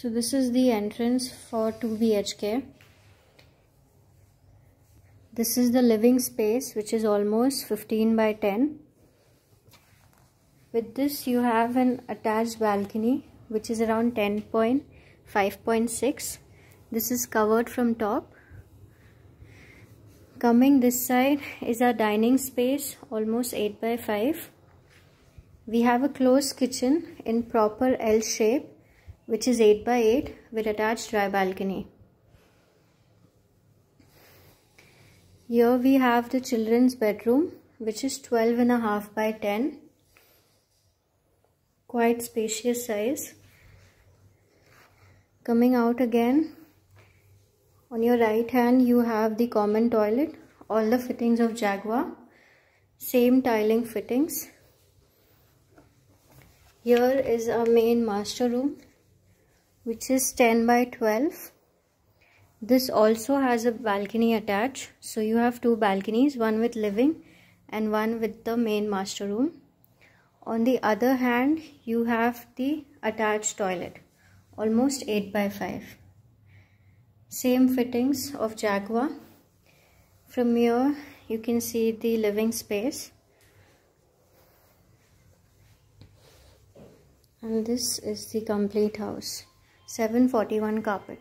So this is the entrance for 2 BHK. This is the living space which is almost 15 by 10. With this you have an attached balcony which is around 10.5.6. This is covered from top. Coming this side is our dining space almost 8 by 5. We have a closed kitchen in proper L shape which is 8 by 8 with attached dry balcony. Here we have the children's bedroom which is 12 and a half by 10. Quite spacious size. Coming out again on your right hand you have the common toilet. All the fittings of Jaguar. Same tiling fittings. Here is our main master room which is 10 by 12 this also has a balcony attached so you have two balconies one with living and one with the main master room on the other hand you have the attached toilet almost 8 by 5 same fittings of jaguar from here you can see the living space and this is the complete house 741 carpet